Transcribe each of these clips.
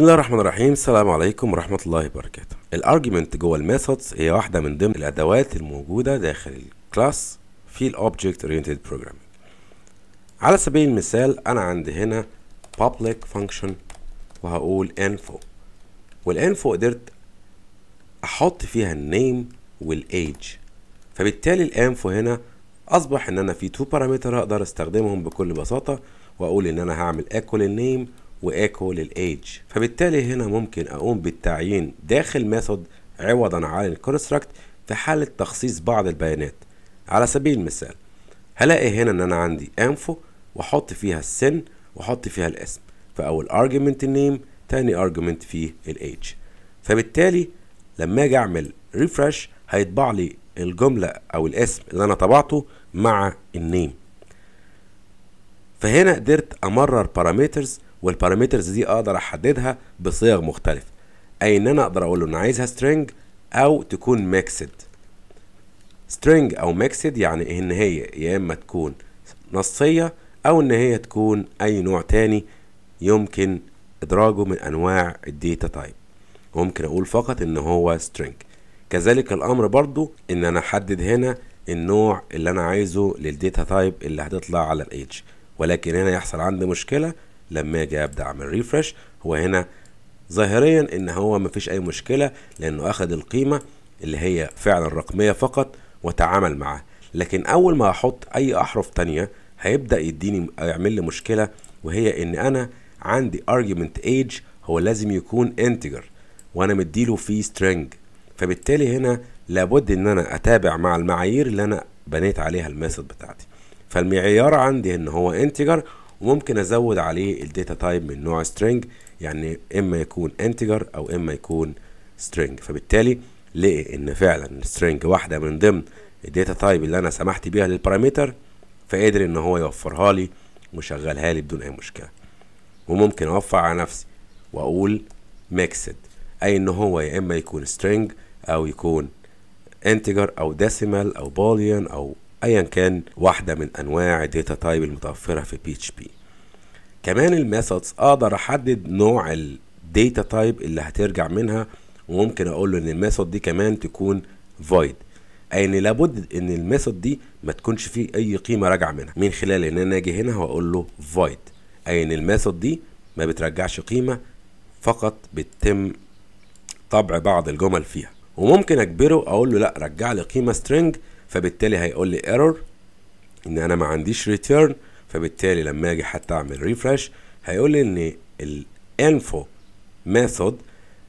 بسم الله الرحمن الرحيم السلام عليكم ورحمة الله وبركاته الارجيومنت جوه الميثودز هي واحدة من ضمن الأدوات الموجودة داخل الكلاس في الاوبجكت اورينتد Programming على سبيل المثال أنا عندي هنا public function وهقول info والانفو قدرت أحط فيها النيم والايج فبالتالي الانفو هنا أصبح إن أنا في تو بارامتر أقدر أستخدمهم بكل بساطة وأقول إن أنا هعمل equal النيم وايكو للايج فبالتالي هنا ممكن اقوم بالتعيين داخل ميثود عوضا عن الكونستراكت في حالة تخصيص بعض البيانات على سبيل المثال هلاقي هنا ان انا عندي انفو واحط فيها السن واحط فيها الاسم فاول ارجمنت النيم تاني ارجمنت فيه الايج فبالتالي لما اجي اعمل ريفرش هيطبع لي الجملة او الاسم اللي انا طبعته مع النيم فهنا قدرت امرر بارامترز والبارامترز دي اقدر احددها بصيغ مختلفه اي ان انا اقدر اقول له انا عايزها string او تكون ميكسد string او ميكسد يعني ان هي يا اما تكون نصيه او ان هي تكون اي نوع تاني يمكن ادراجه من انواع الديتا تايب ممكن اقول فقط ان هو string كذلك الامر برضو ان انا احدد هنا النوع اللي انا عايزه للديتا تايب اللي هتطلع على الايدج ولكن هنا يحصل عندي مشكله لما اجي ابدا اعمل ريفرش هو هنا ظاهريا ان هو مفيش اي مشكله لانه اخد القيمه اللي هي فعلا رقميه فقط وتعامل معاها لكن اول ما احط اي احرف تانية هيبدا يديني يعمل لي مشكله وهي ان انا عندي argument age هو لازم يكون integer وانا مديله فيه string فبالتالي هنا لابد ان انا اتابع مع المعايير اللي انا بنيت عليها الميثود بتاعتي فالمعيار عندي ان هو integer وممكن ازود عليه الداتا تايب من نوع string يعني اما يكون integer او اما يكون string فبالتالي لقي ان فعلا string واحده من ضمن الداتا تايب اللي انا سمحت بيها للبارامتر فقدر ان هو يوفرها لي ويشغلها لي بدون اي مشكله وممكن اوفر على نفسي واقول mixed اي ان هو يا اما يكون string او يكون integer او decimal او boolean او ايا كان واحده من انواع الداتا تايب المتوفره في بي اتش بي كمان الميثودز اقدر احدد نوع الداتا تايب اللي هترجع منها وممكن اقول له ان الميثود دي كمان تكون void اي ان لابد ان الميثود دي ما تكونش فيه اي قيمه راجعه منها من خلال ان انا اجي هنا واقول له void اي ان الميثود دي ما بترجعش قيمه فقط بتتم طبع بعض الجمل فيها وممكن اجبره اقول له لا رجع لي قيمه string فبالتالي هيقول لي ايرور ان انا ما عنديش ريتيرن فبالتالي لما اجي حتى اعمل ريفرش هيقول لي ان الانفو method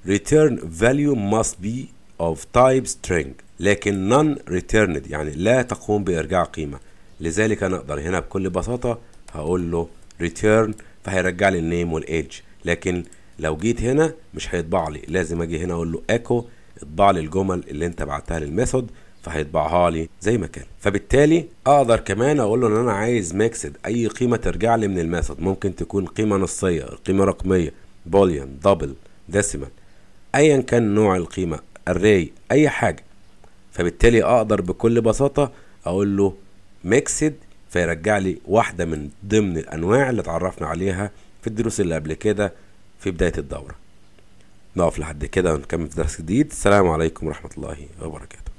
return value must be of type string لكن نون ريتيرند يعني لا تقوم بارجاع قيمه لذلك انا اقدر هنا بكل بساطه هقول له return فهيرجع لي النيم والايدج لكن لو جيت هنا مش هيطبع لي لازم اجي هنا اقول له echo اطبع لي الجمل اللي انت بعتها للميثود فهيطبعها لي زي ما كان فبالتالي اقدر كمان اقول له ان انا عايز ميكسد اي قيمه ترجع لي من الميثود ممكن تكون قيمه نصيه قيمه رقميه بوليان دبل ديسيمال ايا كان نوع القيمه الري اي حاجه فبالتالي اقدر بكل بساطه اقول له ميكسد فيرجع لي واحده من ضمن الانواع اللي اتعرفنا عليها في الدروس اللي قبل كده في بدايه الدوره نقف لحد كده ونكمل في درس جديد السلام عليكم ورحمه الله وبركاته